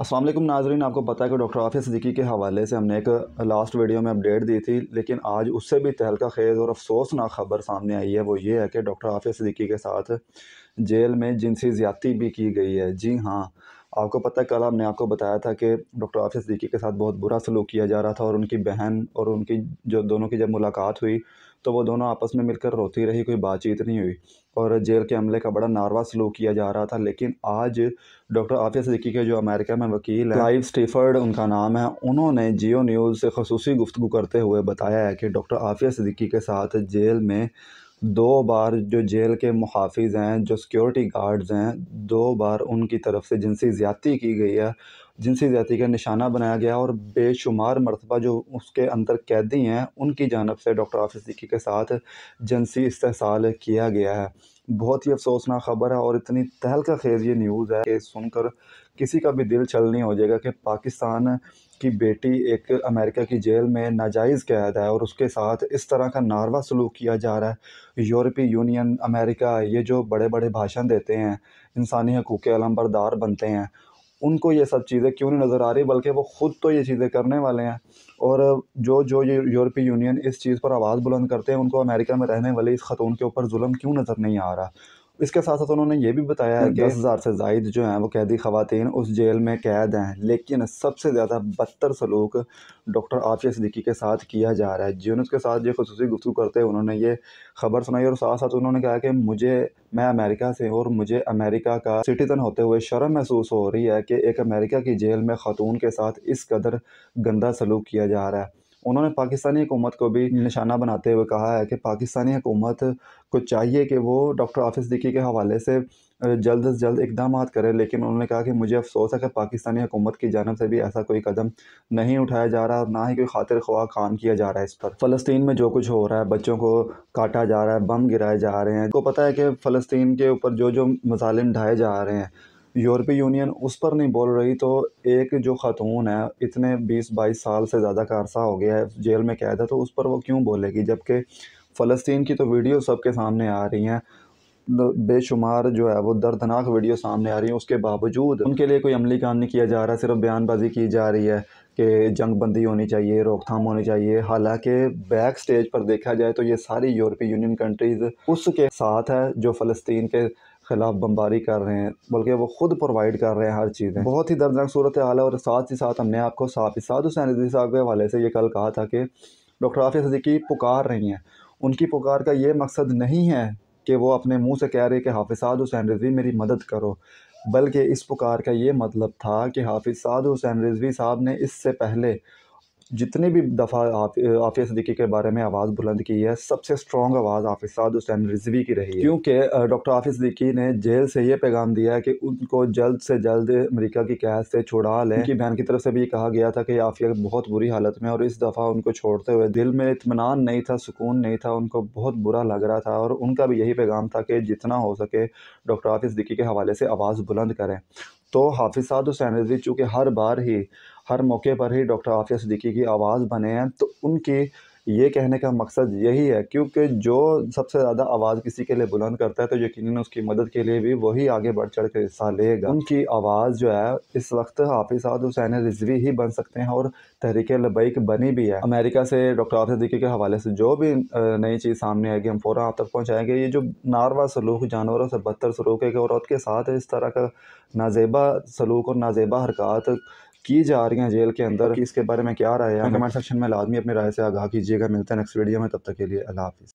असल नाजरीन आपको पता है कि डॉक्टर आफिया सदीकी के हवाले से हमने एक लास्ट वीडियो में अपडेट दी थी लेकिन आज उससे भी तहलका खेज़ और अफसोसनाक खबर सामने आई है वो ये है कि डॉक्टर आफिया सदीकी के साथ जेल में जिनसी ज़्यादती भी की गई है जी हाँ आपको पता है कल हमने आपको बताया था कि डॉक्टर आफिया सदीकी के साथ बहुत बुरा सलूक किया जा रहा था और उनकी बहन और उनकी जो दोनों की जब मुलाकात हुई तो वो दोनों आपस में मिलकर रोती रही कोई बातचीत नहीं हुई और जेल के अमले का बड़ा नारवा सलूक किया जा रहा था लेकिन आज डॉक्टर आफिया सदीकी के जो अमेरिका में वकील हैं लाइव स्टीफर्ड उनका नाम है उन्होंने जियो न्यूज़ से खसूसी गुफ्तु करते हुए बताया है कि डॉक्टर आफिया सदीकी के साथ जेल में दो बार जो जेल के मुहाफ़ हैं जो सिक्योरिटी गार्ड्स हैं दो बार उनकी तरफ से जिनसी ज़्यादती की गई है जिनसी ज़्यादती का निशाना बनाया गया और बेशुमार मरतबा जो उसके अंदर कैदी हैं उनकी जानब से डॉक्टर आफिस सिद्दीकी के साथ जिनसी इस्तेसाल किया गया है बहुत ही अफसोसनाक ख़बर है और इतनी तहलका खेज ये न्यूज़ है कि सुनकर किसी का भी दिल छल नहीं हो जाएगा कि पाकिस्तान उसकी बेटी एक अमेरिका की जेल में नाजायज़ कैद है और उसके साथ इस तरह का नारवा सलूक किया जा रहा है यूरोपीय यूनियन अमेरिका ये जो बड़े बड़े भाषण देते हैं इंसानी हकूक़ अलमबरदार बनते हैं उनको ये सब चीज़ें क्यों नहीं नज़र आ रही बल्कि वो ख़ुद तो ये चीज़ें करने वाले हैं और जो जो ये यूरोपीय यूनियन इस चीज़ पर आवाज़ बुलंद करते हैं उनको अमेरिका में रहने वाली इस ख़तून के ऊपर जुल्म क्यों नज़र नहीं आ रहा इसके साथ साथ उन्होंने ये भी बताया है कि दस हज़ार से जायद जो हैं वो कैदी ख़वान उस जेल में कैद हैं लेकिन सबसे ज़्यादा बदतर सलूक डॉक्टर आफिया सिद्दीकी के साथ किया जा रहा है जिन उसके साथ ये खसूस गुफ्तु करते हुए उन्होंने ये खबर सुनाई और साथ साथ उन्होंने कहा कि मुझे मैं अमेरिका से और मुझे अमेरिका का सिटीज़न होते हुए शर्म महसूस हो रही है कि एक अमेरिका की जेल में ख़ातून के साथ इस कदर गंदा सलूक किया जा रहा है उन्होंने पाकिस्तानी हुकूमत को भी निशाना बनाते हुए कहा है कि पाकिस्तानी हुकूमत को चाहिए कि वो डॉक्टर आफिस दिकी के हवाले से जल्द अज जल्द इकदाम करें लेकिन उन्होंने कहा कि मुझे अफसोस है कि पाकिस्तानी हुकूमत की जानब से भी ऐसा कोई कदम नहीं उठाया जा रहा और ना ही कोई खातिर ख्वाह काम किया जा रहा है इस पर फ़लस्तीन में जो कुछ हो रहा है बच्चों को काटा जा रहा है बम गिराए जा रहे हैं तो पता है कि फ़लस्तीन के ऊपर जो जो मजालिम ढाए जा रहे हैं यूरोपीय यूनियन उस पर नहीं बोल रही तो एक जो ख़ातून है इतने बीस बाईस साल से ज़्यादा का अरसा हो गया है जेल में कैद है तो उस पर वो क्यों बोलेगी जबकि फ़लस्तीन की तो वीडियो सबके सामने आ रही हैं बेशुमार जो है वो दर्दनाक वीडियो सामने आ रही है उसके बावजूद उनके लिए कोई अमली काम नहीं किया जा रहा सिर्फ बयानबाजी की जा रही है कि जंग बंदी होनी चाहिए रोकथाम होनी चाहिए हालांकि बैक स्टेज पर देखा जाए तो ये सारी यूरोपीय यूनियन कंट्रीज़ उसके साथ है जो फ़लस्तीन के खिलाफ बमबारी कर रहे हैं बल्कि वो खुद प्रोवाइड कर रहे हैं हर चीज़ें बहुत ही दर्दनाक सूरत हाल है और साथ ही साथ हमने आपको साफ साद हुसैन रजी साहब के हवाले से ये कल कहा था कि डॉक्टर आफिया सदीकी पुकार रही हैं उनकी पुकार का ये मकसद नहीं है कि वो अपने मुंह से कह रहे कि हाफि साद हुसैन रिजवी मेरी मदद करो बल्कि इस पुकार का ये मतलब था कि हाफि साद हुसैन रिजवी साहब ने इससे पहले जितने भी दफ़ा आफिया सदीकी के बारे में आवाज़ बुलंद की है सबसे स्ट्रॉन्ग आवाज़ आफिस साद हुसैन रिजवी की रही क्योंकि डॉक्टर आफिस सदीकी ने जेल से यह पैगाम दिया है कि उनको जल्द से जल्द अमरीका की कैद से छुड़ा लें कि बहन की तरफ से भी कहा गया था कि आफिया बहुत बुरी हालत में और इस दफ़ा उनको छोड़ते हुए दिल में इतमान नहीं था सुकून नहीं था उनको बहुत बुरा लग रहा था और उनका भी यही पैगाम था कि जितना हो सके डॉक्टर आफिस सदीकी के हवाले से आवाज़ बुलंद करें तो हाफिज साद हुसैन रिजवी चूँकि हर बार ही हर मौके पर ही डॉक्टर आफिया सिद्दीकी की आवाज़ बने हैं तो उनकी ये कहने का मकसद यही है क्योंकि जो सबसे ज़्यादा आवाज़ किसी के लिए बुलंद करता है तो यकीनन उसकी मदद के लिए भी वही आगे बढ़ चढ़ के हिस्सा लेगा उनकी आवाज़ जो है इस वक्त साद हुसैन रिजवी ही बन सकते हैं और तहरीक लबैक बनी भी है अमेरिका से डॉक्टर आसिफ सदीक़ी के हवाले से जो भी नई चीज़ सामने आएगी हम फ़ौर आप तक पहुँचाएँगे ये जो नारवा सलूक जानवरों से बदतर सलूक है कि औरत के साथ इस तरह का नाजेबा सलूक और नाजेबा हरकत की जा रही हैं जेल के अंदर इसके बारे में क्या राय है हाँ। कमेंट सेक्शन में लाजमी अपनी राय से आगाह कीजिएगा मिलते हैं नेक्स्ट वीडियो में तब तक के लिए अल्लाह हाफिज़